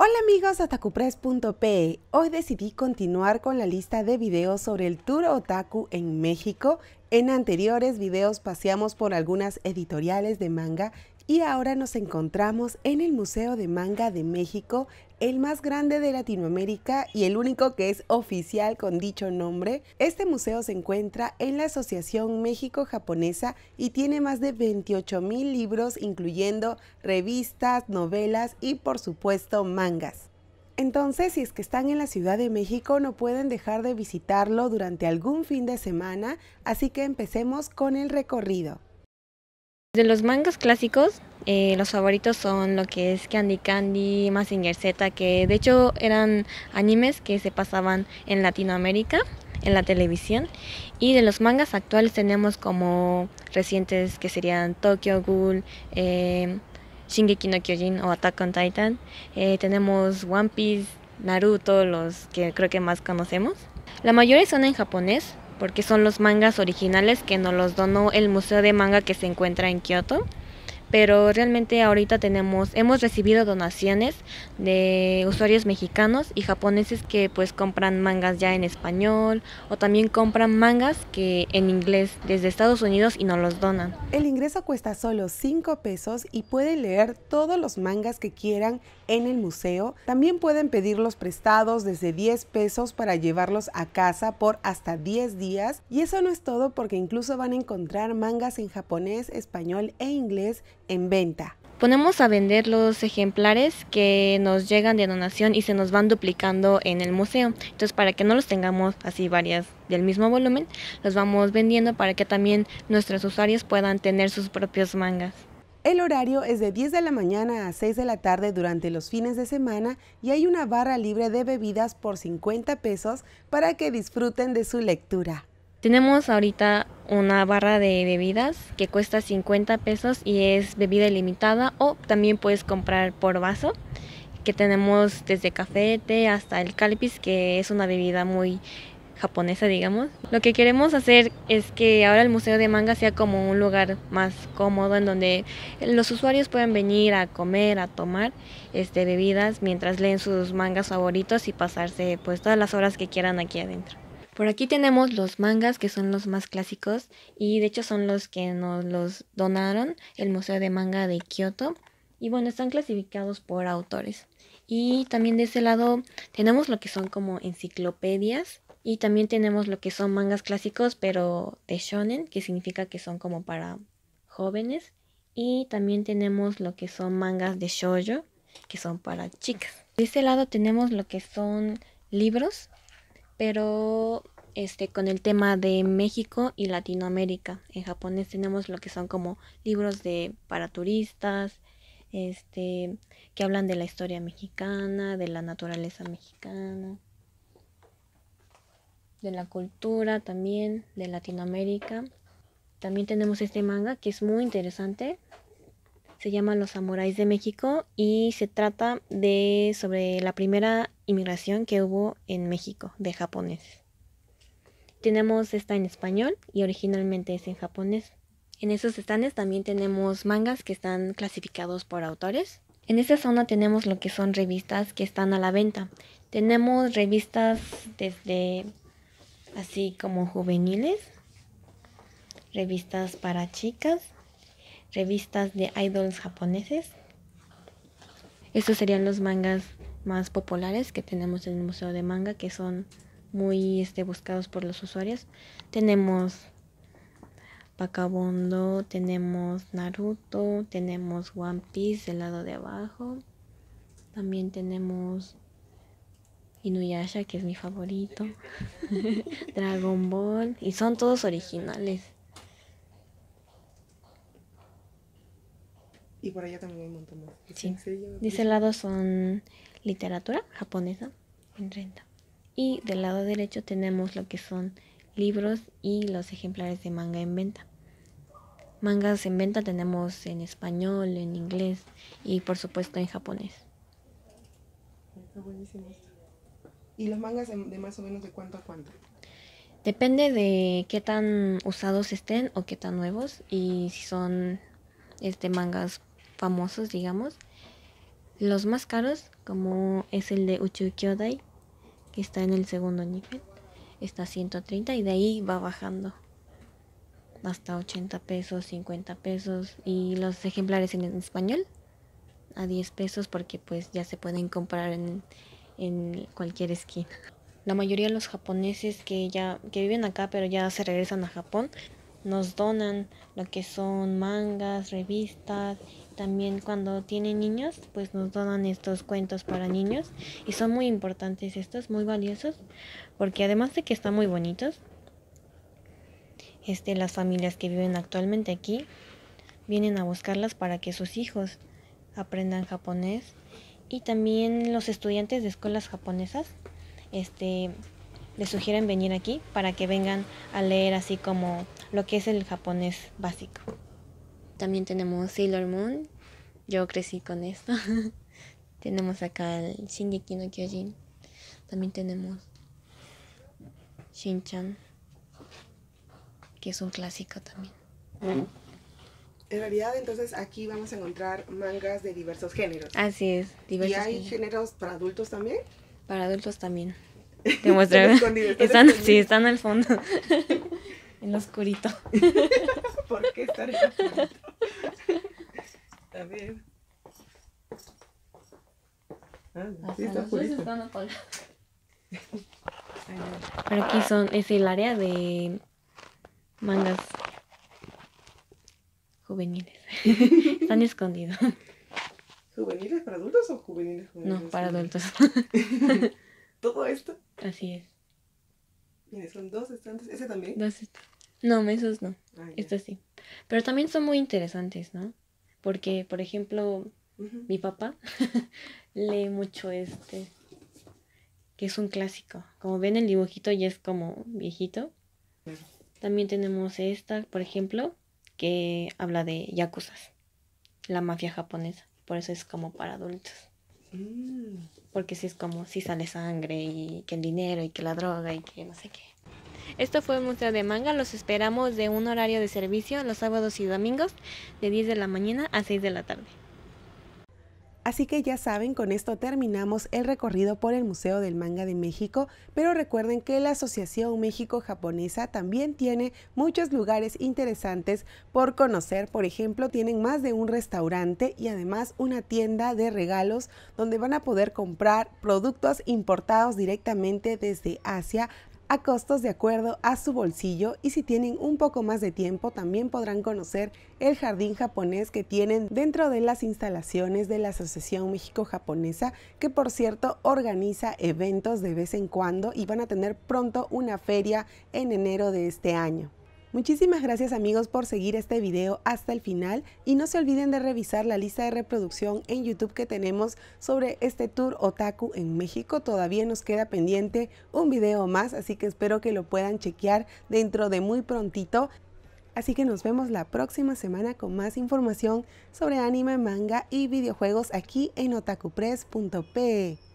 Hola amigos otakupress.pe, hoy decidí continuar con la lista de videos sobre el Tour Otaku en México. En anteriores videos paseamos por algunas editoriales de manga y ahora nos encontramos en el Museo de Manga de México, el más grande de Latinoamérica y el único que es oficial con dicho nombre. Este museo se encuentra en la Asociación México-Japonesa y tiene más de 28 mil libros, incluyendo revistas, novelas y por supuesto mangas. Entonces, si es que están en la Ciudad de México, no pueden dejar de visitarlo durante algún fin de semana, así que empecemos con el recorrido. De los mangas clásicos, eh, los favoritos son lo que es Candy Candy, Mazinger Z, que de hecho eran animes que se pasaban en Latinoamérica, en la televisión. Y de los mangas actuales tenemos como recientes que serían Tokyo Ghoul, eh, Shingeki no Kyojin o Attack on Titan. Eh, tenemos One Piece, Naruto, los que creo que más conocemos. La mayoría son en japonés, porque son los mangas originales que nos los donó el Museo de Manga que se encuentra en Kioto pero realmente ahorita tenemos, hemos recibido donaciones de usuarios mexicanos y japoneses que pues compran mangas ya en español o también compran mangas que en inglés desde Estados Unidos y nos los donan. El ingreso cuesta solo 5 pesos y pueden leer todos los mangas que quieran en el museo. También pueden pedir los prestados desde 10 pesos para llevarlos a casa por hasta 10 días. Y eso no es todo porque incluso van a encontrar mangas en japonés, español e inglés en venta. Ponemos a vender los ejemplares que nos llegan de donación y se nos van duplicando en el museo. Entonces, para que no los tengamos así varias del mismo volumen, los vamos vendiendo para que también nuestros usuarios puedan tener sus propios mangas. El horario es de 10 de la mañana a 6 de la tarde durante los fines de semana y hay una barra libre de bebidas por 50 pesos para que disfruten de su lectura. Tenemos ahorita una barra de bebidas que cuesta 50 pesos y es bebida ilimitada o también puedes comprar por vaso que tenemos desde café, té hasta el calpis que es una bebida muy japonesa, digamos. Lo que queremos hacer es que ahora el Museo de Manga sea como un lugar más cómodo en donde los usuarios puedan venir a comer, a tomar este, bebidas mientras leen sus mangas favoritos y pasarse pues todas las horas que quieran aquí adentro. Por aquí tenemos los mangas, que son los más clásicos, y de hecho son los que nos los donaron el Museo de Manga de Kioto. Y bueno, están clasificados por autores. Y también de ese lado tenemos lo que son como enciclopedias. Y también tenemos lo que son mangas clásicos, pero de shonen, que significa que son como para jóvenes. Y también tenemos lo que son mangas de shoujo, que son para chicas. De ese lado tenemos lo que son libros, pero este, con el tema de México y Latinoamérica. En japonés tenemos lo que son como libros de para turistas, este, que hablan de la historia mexicana, de la naturaleza mexicana, de la cultura también de Latinoamérica. También tenemos este manga que es muy interesante, se llama Los Samuráis de México y se trata de sobre la primera inmigración que hubo en México de japonés. Tenemos esta en español y originalmente es en japonés. En esos estantes también tenemos mangas que están clasificados por autores. En esta zona tenemos lo que son revistas que están a la venta. Tenemos revistas desde así como juveniles, revistas para chicas, revistas de idols japoneses. Estos serían los mangas más populares que tenemos en el Museo de Manga, que son muy este, buscados por los usuarios. Tenemos Pakabondo. tenemos Naruto, tenemos One Piece del lado de abajo. También tenemos Inuyasha, que es mi favorito. Dragon Ball. Y son todos originales. Y por allá también hay un montón más. Sí. de ese lado son literatura japonesa en renta. Y del lado derecho tenemos lo que son libros y los ejemplares de manga en venta. Mangas en venta tenemos en español, en inglés y por supuesto en japonés. Está buenísimo. ¿Y los mangas de más o menos de cuánto a cuánto? Depende de qué tan usados estén o qué tan nuevos y si son este mangas famosos, digamos. Los más caros, como es el de Uchukyodai, que está en el segundo nivel, está a 130 y de ahí va bajando hasta 80 pesos, 50 pesos y los ejemplares en español a 10 pesos porque pues ya se pueden comprar en, en cualquier esquina. La mayoría de los japoneses que ya que viven acá pero ya se regresan a Japón nos donan lo que son mangas, revistas. También cuando tienen niños, pues nos donan estos cuentos para niños. Y son muy importantes estos, muy valiosos, porque además de que están muy bonitos, este, las familias que viven actualmente aquí vienen a buscarlas para que sus hijos aprendan japonés. Y también los estudiantes de escuelas japonesas, este, les sugieren venir aquí para que vengan a leer así como lo que es el japonés básico. También tenemos Sailor Moon. Yo crecí con esto. tenemos acá el Shingeki no Kyojin. También tenemos Shinchan, que es un clásico también. En realidad, entonces aquí vamos a encontrar mangas de diversos géneros. Así es, ¿Y hay géneros, para adultos también? Para adultos también. Te están, sí, están al fondo. En lo oscurito. ¿Por qué estar en oscurito? A ver. Ah, sí, está las Pero aquí son, es el área de mangas juveniles. están escondidos. ¿Juveniles para adultos o juveniles juveniles? No, para adultos. ¿Todo esto? Así es son dos estantes. ¿Ese también? Dos No, esos no. esto ah, Estos sí. Pero también son muy interesantes, ¿no? Porque, por ejemplo, mi papá lee mucho este, que es un clásico. Como ven, el dibujito ya es como viejito. También tenemos esta, por ejemplo, que habla de yakuzas, la mafia japonesa. Por eso es como para adultos. Mm. porque si es como si sale sangre y que el dinero y que la droga y que no sé qué. Esto fue un Museo de Manga. Los esperamos de un horario de servicio los sábados y domingos de 10 de la mañana a 6 de la tarde. Así que ya saben, con esto terminamos el recorrido por el Museo del Manga de México, pero recuerden que la Asociación México-Japonesa también tiene muchos lugares interesantes por conocer. Por ejemplo, tienen más de un restaurante y además una tienda de regalos donde van a poder comprar productos importados directamente desde Asia a costos de acuerdo a su bolsillo y si tienen un poco más de tiempo también podrán conocer el jardín japonés que tienen dentro de las instalaciones de la Asociación México-Japonesa que por cierto organiza eventos de vez en cuando y van a tener pronto una feria en enero de este año. Muchísimas gracias amigos por seguir este video hasta el final y no se olviden de revisar la lista de reproducción en YouTube que tenemos sobre este tour otaku en México. Todavía nos queda pendiente un video más, así que espero que lo puedan chequear dentro de muy prontito. Así que nos vemos la próxima semana con más información sobre anime, manga y videojuegos aquí en otakupress.pe.